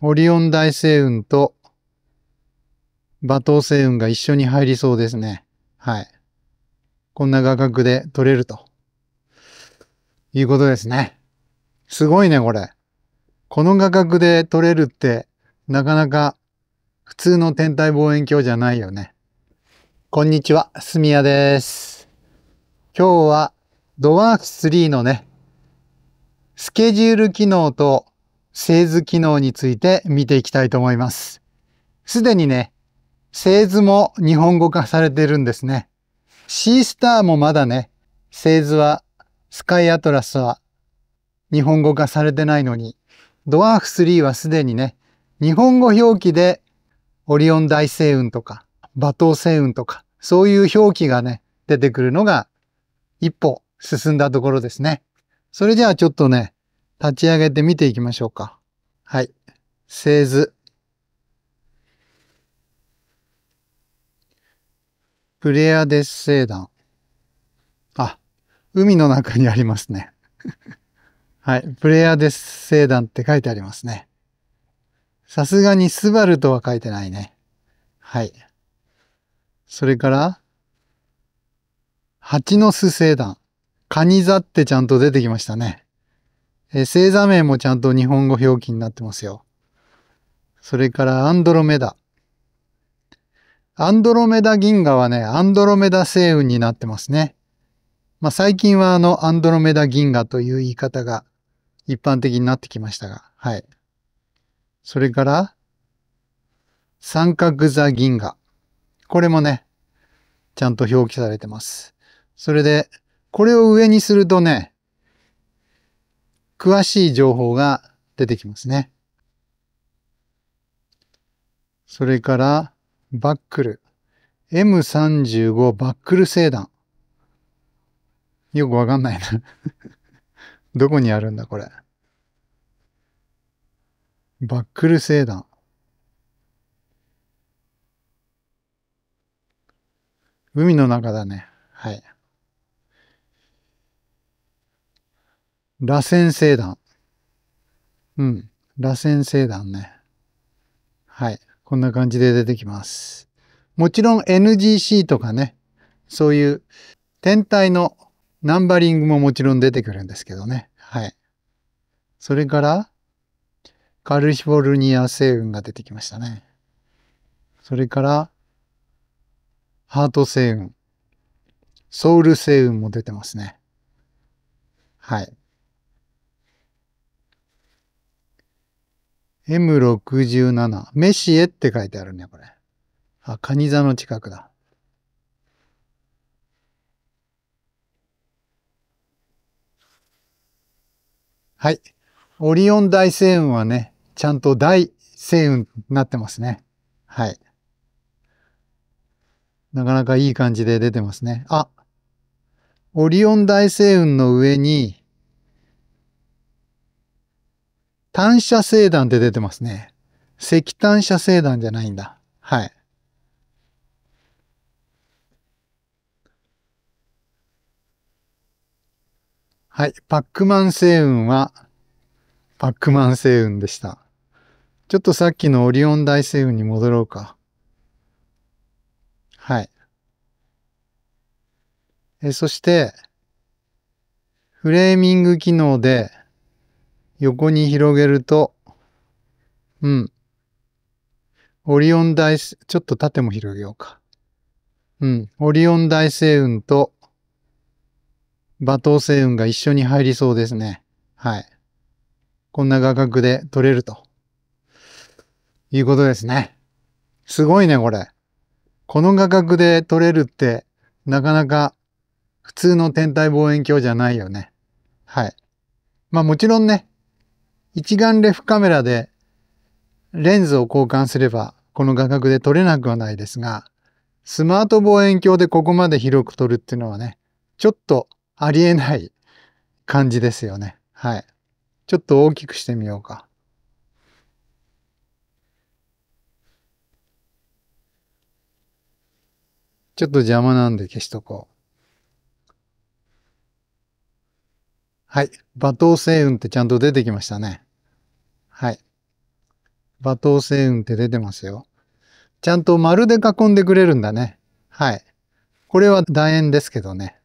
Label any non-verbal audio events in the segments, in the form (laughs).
オリオン大星雲と馬頭星雲が一緒に入りそうですね。はい。こんな画角で撮れると。いうことですね。すごいね、これ。この画角で撮れるって、なかなか普通の天体望遠鏡じゃないよね。こんにちは、すみやです。今日はドワークス3のね、スケジュール機能と製図機能について見ていきたいと思います。すでにね、製図も日本語化されてるんですね。シースターもまだね、製図は、スカイアトラスは日本語化されてないのに、ドワーフ3はすでにね、日本語表記でオリオン大星雲とか、馬頭星雲とか、そういう表記がね、出てくるのが一歩進んだところですね。それじゃあちょっとね、立ち上げて見ていきましょうか。はい。製図。プレアデス星団。あ、海の中にありますね。(laughs) はい。プレアデス星団って書いてありますね。さすがにスバルとは書いてないね。はい。それから、蜂の巣星団。カニ座ってちゃんと出てきましたね。えー、星座名もちゃんと日本語表記になってますよ。それからアンドロメダ。アンドロメダ銀河はね、アンドロメダ星雲になってますね。まあ、最近はあのアンドロメダ銀河という言い方が一般的になってきましたが、はい。それから、三角座銀河。これもね、ちゃんと表記されてます。それで、これを上にするとね、詳しい情報が出てきますね。それから、バックル。M35 バックル製弾。よくわかんないな (laughs) どこにあるんだ、これ。バックル製弾。海の中だね。はい。螺旋星団。うん。螺旋星団ね。はい。こんな感じで出てきます。もちろん NGC とかね、そういう天体のナンバリングももちろん出てくるんですけどね。はい。それから、カルフォルニア星雲が出てきましたね。それから、ハート星雲、ソウル星雲も出てますね。はい。M67。メシエって書いてあるね、これ。あ、カニ座の近くだ。はい。オリオン大星雲はね、ちゃんと大星雲になってますね。はい。なかなかいい感じで出てますね。あ、オリオン大星雲の上に、単車星団って出てますね。石炭車星団じゃないんだ。はい。はい。パックマン星雲は、パックマン星雲でした。ちょっとさっきのオリオン大星雲に戻ろうか。はい。えそして、フレーミング機能で、横に広げると、うん。オリオン大、ちょっと縦も広げようか。うん。オリオン大星雲と馬頭星雲が一緒に入りそうですね。はい。こんな画角で撮れると。いうことですね。すごいね、これ。この画角で撮れるって、なかなか普通の天体望遠鏡じゃないよね。はい。まあもちろんね、一眼レフカメラでレンズを交換すればこの画角で撮れなくはないですが、スマート望遠鏡でここまで広く撮るっていうのはね、ちょっとありえない感じですよね。はい。ちょっと大きくしてみようか。ちょっと邪魔なんで消しとこう。はい。馬頭星雲ってちゃんと出てきましたね。はい。馬頭星雲って出てますよ。ちゃんと丸で囲んでくれるんだね。はい。これは楕円ですけどね。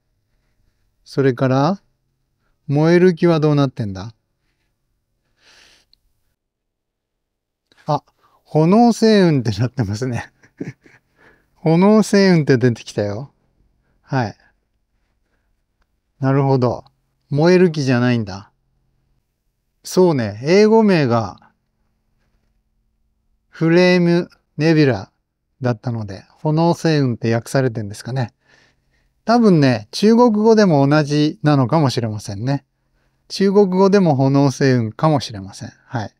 それから、燃える気はどうなってんだあ、炎星雲ってなってますね。(laughs) 炎星雲って出てきたよ。はい。なるほど。燃える木じゃないんだ。そうね、英語名がフレームネビュラだったので、炎星雲って訳されてるんですかね。多分ね、中国語でも同じなのかもしれませんね。中国語でも炎星雲かもしれません。はい。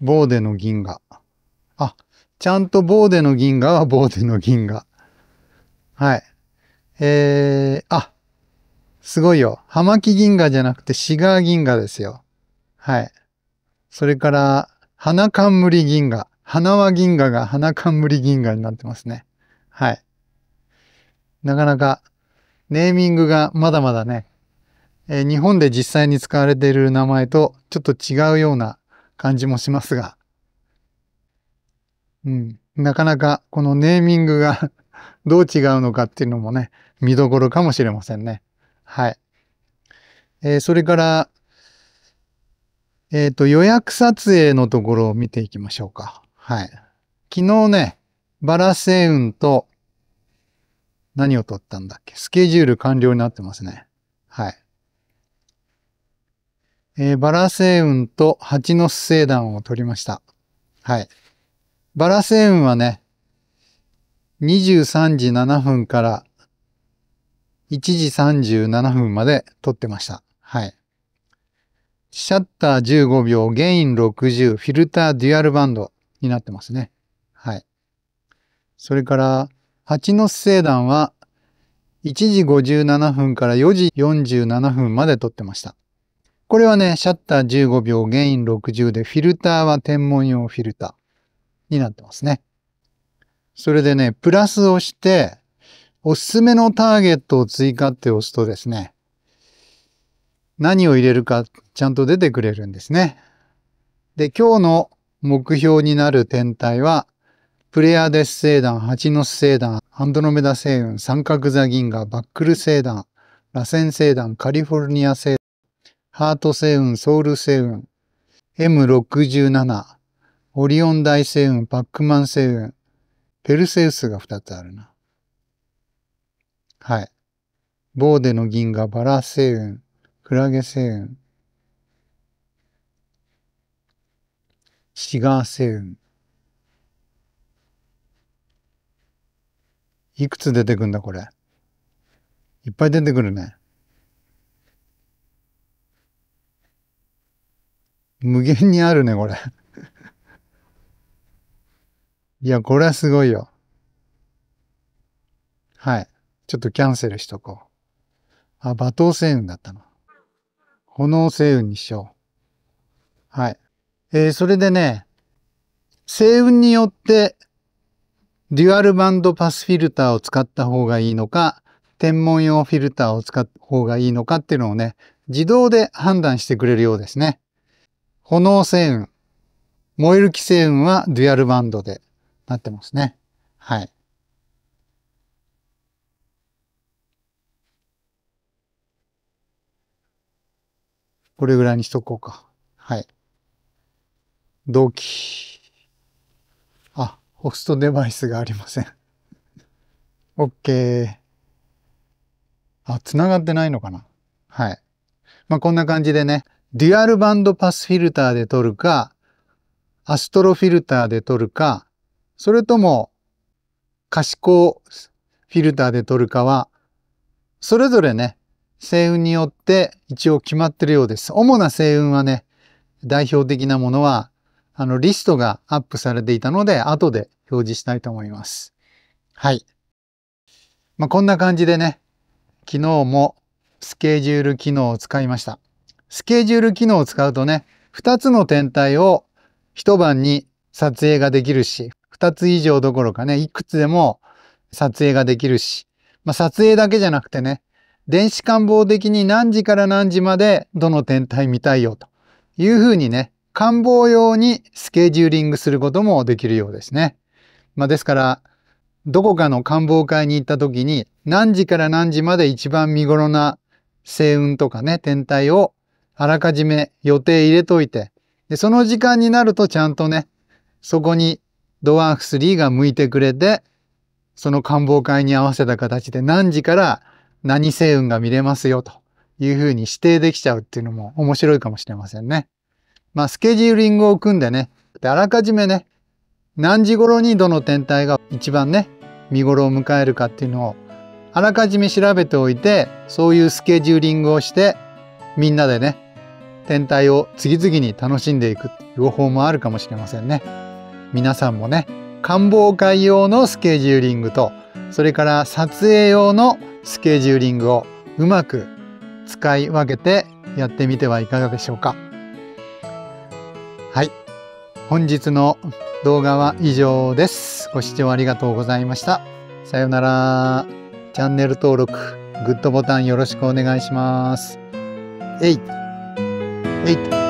ボーデの銀河。あ、ちゃんとボーデの銀河はボーデの銀河。はい。えー、あ、すごいよ。葉巻銀河じゃなくてシガー銀河ですよ。はい。それから、花冠銀河。花輪銀河が花冠銀河になってますね。はい。なかなか、ネーミングがまだまだね、えー、日本で実際に使われている名前とちょっと違うような感じもしますが、うん。なかなかこのネーミングが (laughs) どう違うのかっていうのもね、見どころかもしれませんね。はい。えー、それから、えっ、ー、と、予約撮影のところを見ていきましょうか。はい。昨日ね、バラ星雲と、何を撮ったんだっけスケジュール完了になってますね。はい。えー、バラ星雲と蜂の巣星団を撮りました。はい。バラ星雲はね、23時7分から1時37分まで撮ってました。はい。シャッター15秒、ゲイン60、フィルターデュアルバンドになってますね。はい。それから、蜂の巣星団は1時57分から4時47分まで撮ってました。これはね、シャッター15秒、ゲイン60で、フィルターは天文用フィルター。になってますね。それでね、プラスをして、おすすめのターゲットを追加って押すとですね、何を入れるかちゃんと出てくれるんですね。で、今日の目標になる天体は、プレアデス星団、ハチノス星団、アンドロメダ星雲、三角座銀河、バックル星団、螺旋星団、カリフォルニア星団、ハート星雲、ソウル星雲、M67、オリオン大星雲、パックマン星雲、ペルセウスが2つあるな。はい。ボーデの銀河、バラ星雲、クラゲ星雲、シガー星雲。いくつ出てくんだ、これ。いっぱい出てくるね。無限にあるね、これ。いや、これはすごいよ。はい。ちょっとキャンセルしとこう。あ、罵倒星雲だったの。炎星雲にしよう。はい。えー、それでね、星雲によってデュアルバンドパスフィルターを使った方がいいのか、天文用フィルターを使った方がいいのかっていうのをね、自動で判断してくれるようですね。炎星雲、燃える気星雲はデュアルバンドで、なってますね。はい。これぐらいにしとこうか。はい。同期。あ、ホストデバイスがありません。(laughs) OK。あ、繋がってないのかなはい。まあ、こんな感じでね、デュアルバンドパスフィルターで撮るか、アストロフィルターで撮るか、それとも可視光フィルターで撮るかは、それぞれね、星雲によって一応決まってるようです。主な星雲はね、代表的なものは、あの、リストがアップされていたので、後で表示したいと思います。はい。まあ、こんな感じでね、昨日もスケジュール機能を使いました。スケジュール機能を使うとね、2つの天体を一晩に撮影ができるし、二つ以上どころかね、いくつでも撮影ができるし、まあ、撮影だけじゃなくてね、電子官房的に何時から何時までどの天体見たいよというふうにね、官房用にスケジューリングすることもできるようですね。まあ、ですから、どこかの官房会に行った時に何時から何時まで一番見頃な星雲とかね、天体をあらかじめ予定入れといて、でその時間になるとちゃんとね、そこにドワーフスリーが向いてくれて、その官房会に合わせた形で何時から何星雲が見れますよというふうに指定できちゃうっていうのも面白いかもしれませんね。まあ、スケジューリングを組んでね、であらかじめね、何時頃にどの天体が一番ね、見頃を迎えるかっていうのをあらかじめ調べておいて、そういうスケジューリングをして、みんなでね、天体を次々に楽しんでいくっていう方法もあるかもしれませんね。皆さんもね官房会用のスケジューリングとそれから撮影用のスケジューリングをうまく使い分けてやってみてはいかがでしょうかはい本日の動画は以上ですご視聴ありがとうございましたさようならチャンネル登録グッドボタンよろしくお願いしますえいえい